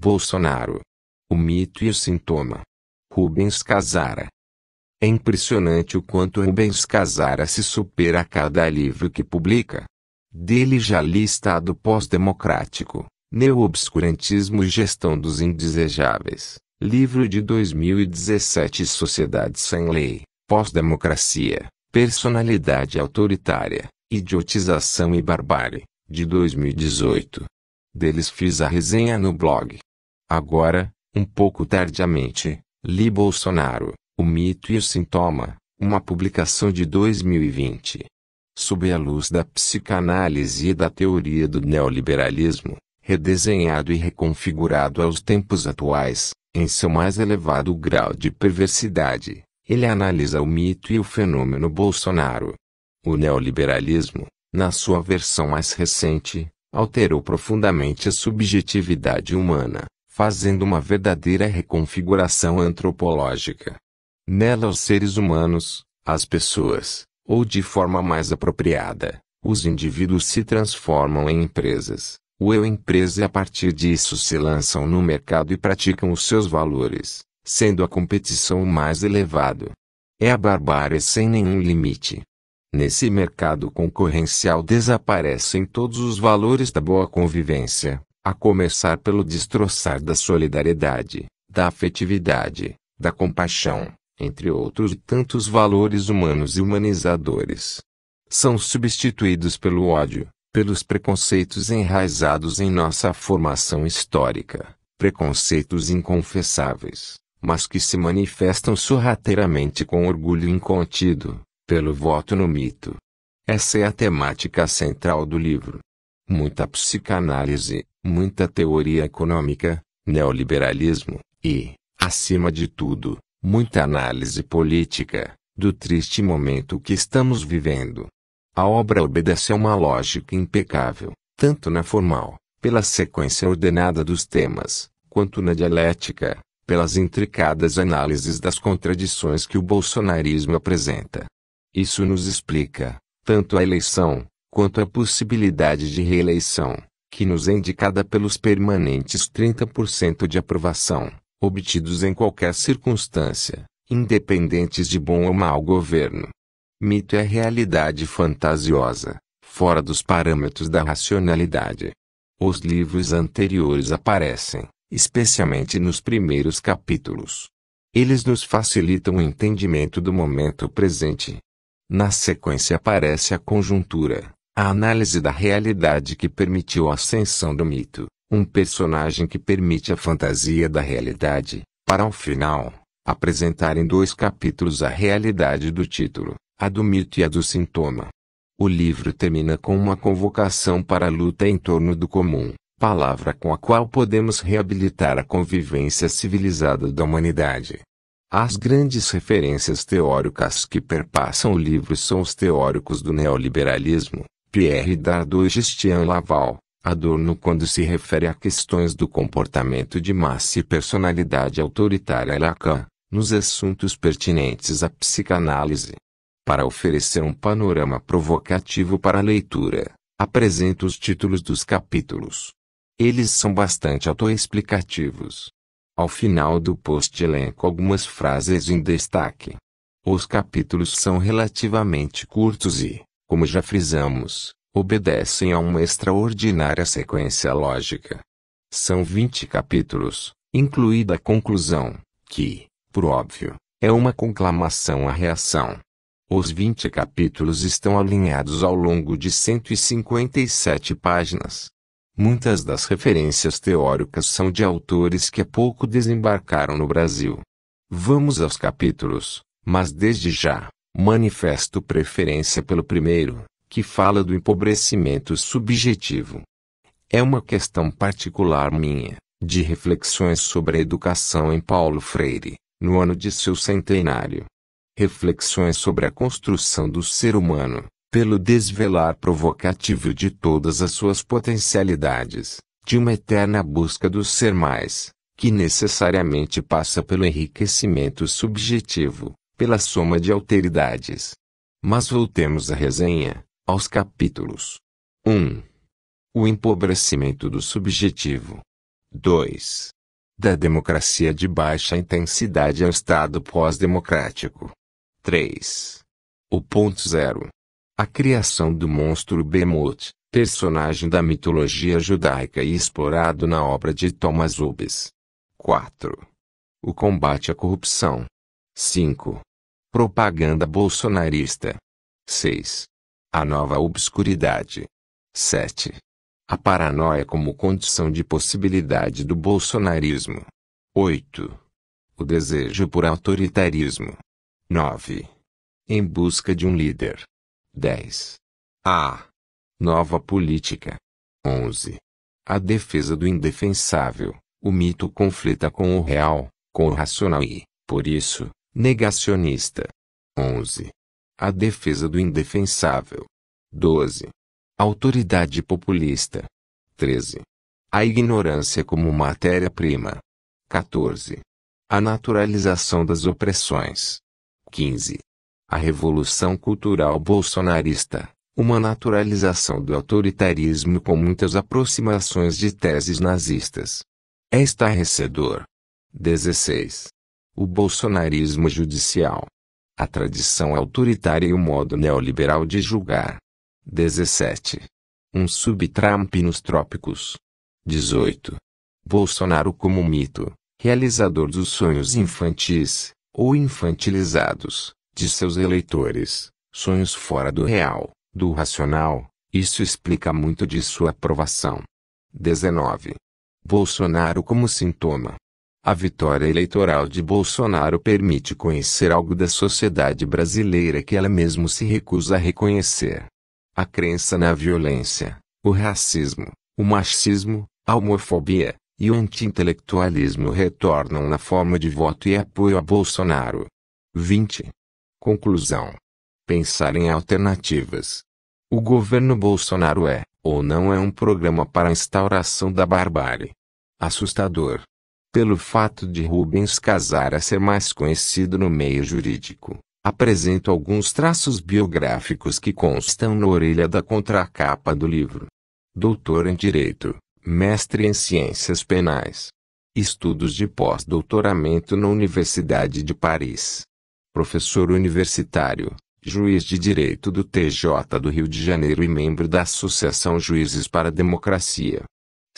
Bolsonaro. O mito e o sintoma. Rubens Casara. É impressionante o quanto Rubens Casara se supera a cada livro que publica. Dele já li Estado Pós-Democrático, Neo-Obscurantismo e Gestão dos Indesejáveis, livro de 2017 Sociedade Sem Lei, Pós-Democracia, Personalidade Autoritária, Idiotização e Barbárie, de 2018. Deles fiz a resenha no blog. Agora, um pouco tardiamente, li Bolsonaro, o mito e o sintoma, uma publicação de 2020. Sob a luz da psicanálise e da teoria do neoliberalismo, redesenhado e reconfigurado aos tempos atuais, em seu mais elevado grau de perversidade, ele analisa o mito e o fenômeno Bolsonaro. O neoliberalismo, na sua versão mais recente, alterou profundamente a subjetividade humana, fazendo uma verdadeira reconfiguração antropológica. Nela, os seres humanos, as pessoas, ou de forma mais apropriada, os indivíduos se transformam em empresas. O eu empresa e a partir disso se lançam no mercado e praticam os seus valores, sendo a competição o mais elevado. É a barbárie sem nenhum limite. Nesse mercado concorrencial desaparecem todos os valores da boa convivência, a começar pelo destroçar da solidariedade, da afetividade, da compaixão, entre outros tantos valores humanos e humanizadores. São substituídos pelo ódio, pelos preconceitos enraizados em nossa formação histórica, preconceitos inconfessáveis, mas que se manifestam sorrateiramente com orgulho incontido, pelo voto no mito. Essa é a temática central do livro. Muita psicanálise, muita teoria econômica, neoliberalismo e, acima de tudo, muita análise política do triste momento que estamos vivendo. A obra obedece a uma lógica impecável, tanto na formal, pela sequência ordenada dos temas, quanto na dialética, pelas intricadas análises das contradições que o bolsonarismo apresenta. Isso nos explica, tanto a eleição, quanto a possibilidade de reeleição que nos é indicada pelos permanentes 30% de aprovação, obtidos em qualquer circunstância, independentes de bom ou mau governo. Mito é realidade fantasiosa, fora dos parâmetros da racionalidade. Os livros anteriores aparecem, especialmente nos primeiros capítulos. Eles nos facilitam o entendimento do momento presente. Na sequência aparece a conjuntura, a análise da realidade que permitiu a ascensão do mito, um personagem que permite a fantasia da realidade, para ao final, apresentar em dois capítulos a realidade do título, a do mito e a do sintoma. O livro termina com uma convocação para a luta em torno do comum, palavra com a qual podemos reabilitar a convivência civilizada da humanidade. As grandes referências teóricas que perpassam o livro são os teóricos do neoliberalismo, Pierre Dardot e Christian Laval, Adorno quando se refere a questões do comportamento de massa e personalidade autoritária Lacan, nos assuntos pertinentes à psicanálise. Para oferecer um panorama provocativo para a leitura, apresento os títulos dos capítulos. Eles são bastante autoexplicativos. Ao final do post elenco algumas frases em destaque. Os capítulos são relativamente curtos e, como já frisamos, obedecem a uma extraordinária sequência lógica. São 20 capítulos, incluída a conclusão, que, por óbvio, é uma conclamação à reação. Os 20 capítulos estão alinhados ao longo de 157 páginas. Muitas das referências teóricas são de autores que há pouco desembarcaram no Brasil. Vamos aos capítulos, mas desde já, manifesto preferência pelo primeiro, que fala do empobrecimento subjetivo. É uma questão particular minha, de reflexões sobre a educação em Paulo Freire, no ano de seu centenário. Reflexões sobre a construção do ser humano, pelo desvelar provocativo de todas as suas potencialidades, de uma eterna busca do ser mais, que necessariamente passa pelo enriquecimento subjetivo pela soma de alteridades. Mas voltemos à resenha, aos capítulos. 1. O empobrecimento do subjetivo. 2. Da democracia de baixa intensidade ao Estado pós-democrático. 3. O ponto zero. A criação do monstro Bemut, personagem da mitologia judaica e explorado na obra de Thomas Hobbes. 4. O combate à corrupção. 5. Propaganda bolsonarista. 6. A nova obscuridade. 7. A paranoia como condição de possibilidade do bolsonarismo. 8. O desejo por autoritarismo. 9. Em busca de um líder. 10. A nova política. 11. A defesa do indefensável. O mito conflita com o real, com o racional e, por isso, Negacionista. 11. A defesa do indefensável. 12. Autoridade populista. 13. A ignorância como matéria-prima. 14. A naturalização das opressões. 15. A revolução cultural bolsonarista. Uma naturalização do autoritarismo com muitas aproximações de teses nazistas. É estarrecedor. 16 o bolsonarismo judicial, a tradição autoritária e o modo neoliberal de julgar. 17. Um subtramp nos trópicos. 18. Bolsonaro como mito, realizador dos sonhos infantis, ou infantilizados, de seus eleitores, sonhos fora do real, do racional, isso explica muito de sua aprovação. 19. Bolsonaro como sintoma, a vitória eleitoral de Bolsonaro permite conhecer algo da sociedade brasileira que ela mesmo se recusa a reconhecer. A crença na violência, o racismo, o machismo, a homofobia e o anti-intelectualismo retornam na forma de voto e apoio a Bolsonaro. 20. Conclusão. Pensar em alternativas. O governo Bolsonaro é, ou não é um programa para a instauração da barbárie. Assustador pelo fato de Rubens Casara ser mais conhecido no meio jurídico, apresento alguns traços biográficos que constam na orelha da contracapa do livro. Doutor em Direito, mestre em Ciências Penais. Estudos de pós-doutoramento na Universidade de Paris. Professor universitário, juiz de direito do TJ do Rio de Janeiro e membro da Associação Juízes para a Democracia.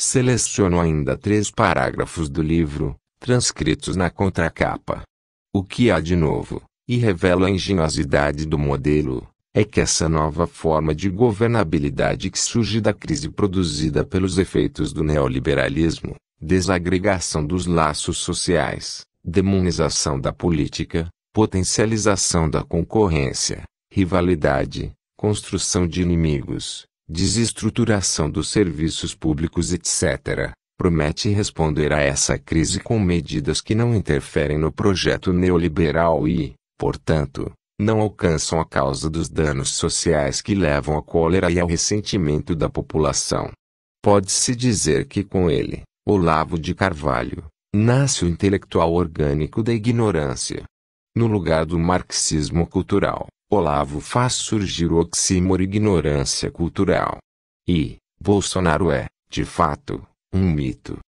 Seleciono ainda três parágrafos do livro, transcritos na contracapa. O que há de novo, e revela a engenhosidade do modelo, é que essa nova forma de governabilidade que surge da crise produzida pelos efeitos do neoliberalismo, desagregação dos laços sociais, demonização da política, potencialização da concorrência, rivalidade, construção de inimigos, desestruturação dos serviços públicos, etc., promete responder a essa crise com medidas que não interferem no projeto neoliberal e, portanto, não alcançam a causa dos danos sociais que levam à cólera e ao ressentimento da população. Pode-se dizer que com ele, Olavo de Carvalho, nasce o intelectual orgânico da ignorância. No lugar do marxismo cultural, Olavo faz surgir o oxímoro ignorância cultural. E, Bolsonaro é, de fato, um mito.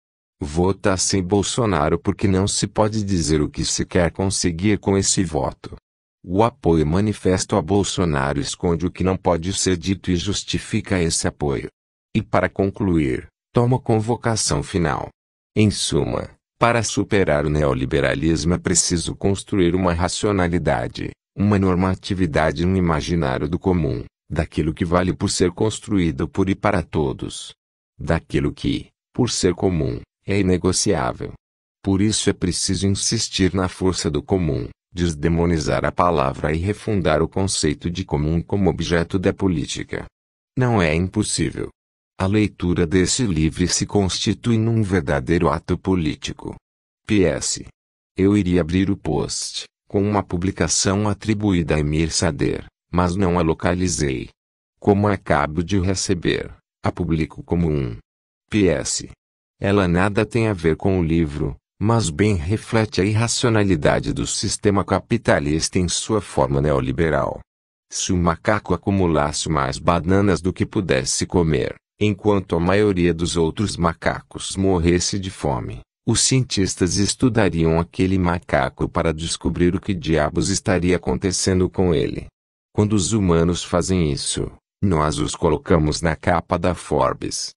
Vota sem Bolsonaro porque não se pode dizer o que se quer conseguir com esse voto. O apoio manifesto a Bolsonaro esconde o que não pode ser dito e justifica esse apoio. E para concluir, toma convocação final. Em suma, para superar o neoliberalismo é preciso construir uma racionalidade uma normatividade no imaginário do comum, daquilo que vale por ser construído por e para todos, daquilo que, por ser comum, é inegociável. Por isso é preciso insistir na força do comum, desdemonizar a palavra e refundar o conceito de comum como objeto da política. Não é impossível. A leitura desse livro se constitui num verdadeiro ato político. P.S. Eu iria abrir o post com uma publicação atribuída a Emir Sader, mas não a localizei. Como acabo de receber, a publico como um PS. Ela nada tem a ver com o livro, mas bem reflete a irracionalidade do sistema capitalista em sua forma neoliberal. Se o macaco acumulasse mais bananas do que pudesse comer, enquanto a maioria dos outros macacos morresse de fome, os cientistas estudariam aquele macaco para descobrir o que diabos estaria acontecendo com ele. Quando os humanos fazem isso, nós os colocamos na capa da Forbes.